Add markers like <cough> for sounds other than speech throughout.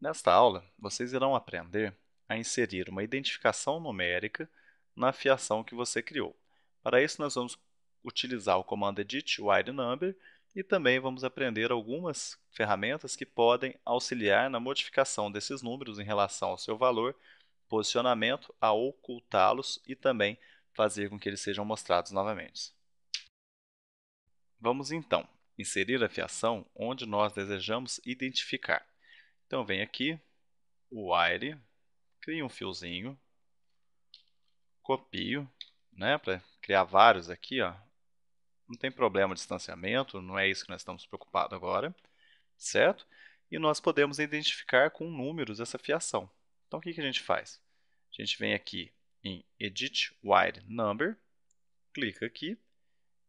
Nesta aula, vocês irão aprender a inserir uma identificação numérica na fiação que você criou. Para isso, nós vamos utilizar o comando edit wide number e também vamos aprender algumas ferramentas que podem auxiliar na modificação desses números em relação ao seu valor, posicionamento, a ocultá-los e também fazer com que eles sejam mostrados novamente. Vamos então inserir a fiação onde nós desejamos identificar. Então vem aqui, wire, crio um fiozinho, copio, né, para criar vários aqui, ó. Não tem problema de distanciamento, não é isso que nós estamos preocupados agora, certo? E nós podemos identificar com números essa fiação. Então o que, que a gente faz? A gente vem aqui em Edit Wire Number, clica aqui,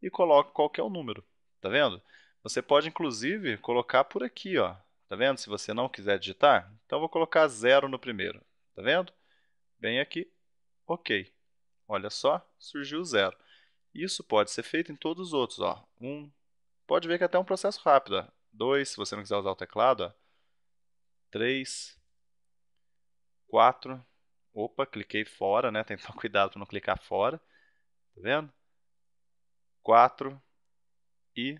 e coloco qual que é o número, tá vendo? Você pode inclusive colocar por aqui, ó. Tá vendo? Se você não quiser digitar, então vou colocar zero no primeiro, tá vendo? Bem aqui, ok. Olha só, surgiu zero. Isso pode ser feito em todos os outros, ó. Um, pode ver que é até um processo rápido, ó. Dois, se você não quiser usar o teclado, ó. Três, quatro. Opa, cliquei fora, né? <laughs> Tem que tomar cuidado para não clicar fora. Tá vendo? 4 e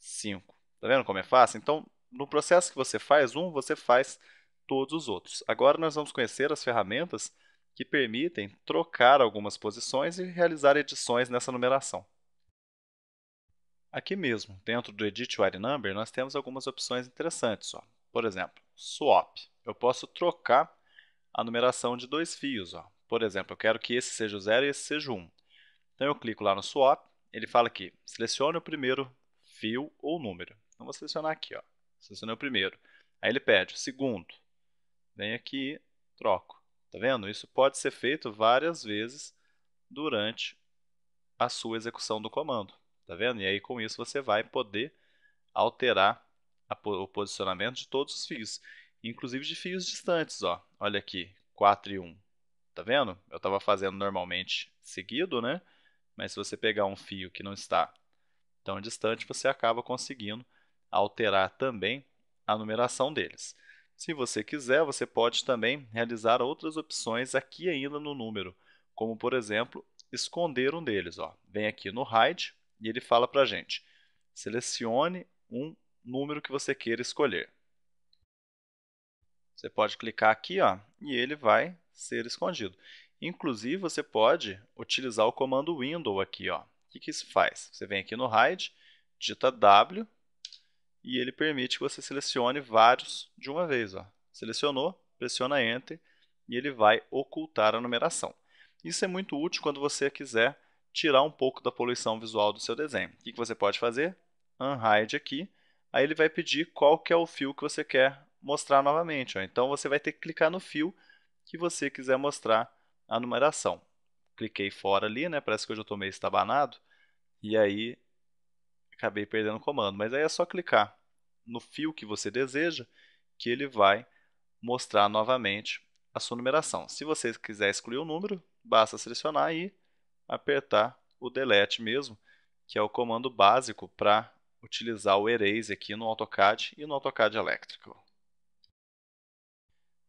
5. Está vendo como é fácil? Então, no processo que você faz um, você faz todos os outros. Agora nós vamos conhecer as ferramentas que permitem trocar algumas posições e realizar edições nessa numeração. Aqui mesmo, dentro do Edit Wire Number, nós temos algumas opções interessantes. Ó. Por exemplo, swap. Eu posso trocar a numeração de dois fios. Ó. Por exemplo, eu quero que esse seja o 0 e esse seja o 1. Um. Então, eu clico lá no swap ele fala aqui, selecione o primeiro fio ou número. Então, vou selecionar aqui, ó. Selecionei o primeiro. Aí ele pede o segundo. Vem aqui, troco. Tá vendo? Isso pode ser feito várias vezes durante a sua execução do comando. Tá vendo? E aí, com isso, você vai poder alterar o posicionamento de todos os fios, inclusive de fios distantes. Ó. Olha aqui, 4 e 1. Tá vendo? Eu estava fazendo normalmente seguido, né? Mas se você pegar um fio que não está tão distante, você acaba conseguindo alterar também a numeração deles. Se você quiser, você pode também realizar outras opções aqui ainda no número, como por exemplo, esconder um deles. Ó. Vem aqui no Hide e ele fala para a gente, selecione um número que você queira escolher. Você pode clicar aqui ó, e ele vai ser escondido. Inclusive, você pode utilizar o comando window aqui. Ó. O que, que isso faz? Você vem aqui no hide, digita W e ele permite que você selecione vários de uma vez. Ó. Selecionou, pressiona Enter e ele vai ocultar a numeração. Isso é muito útil quando você quiser tirar um pouco da poluição visual do seu desenho. O que, que você pode fazer? Unhide aqui, aí ele vai pedir qual que é o fio que você quer mostrar novamente. Ó. Então, você vai ter que clicar no fio que você quiser mostrar a numeração. Cliquei fora ali, né? Parece que hoje eu estou meio estabanado. E aí acabei perdendo o comando. Mas aí é só clicar no fio que você deseja que ele vai mostrar novamente a sua numeração. Se você quiser excluir o número, basta selecionar e apertar o delete mesmo, que é o comando básico para utilizar o erase aqui no AutoCAD e no AutoCAD elétrico.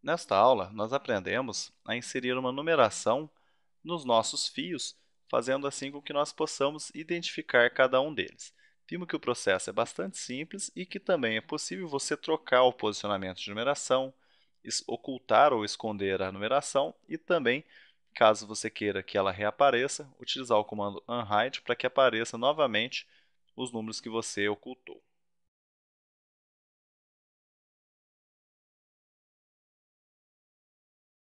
Nesta aula, nós aprendemos a inserir uma numeração nos nossos fios, fazendo assim com que nós possamos identificar cada um deles. Vimos que o processo é bastante simples e que também é possível você trocar o posicionamento de numeração, ocultar ou esconder a numeração e também, caso você queira que ela reapareça, utilizar o comando unhide para que apareça novamente os números que você ocultou.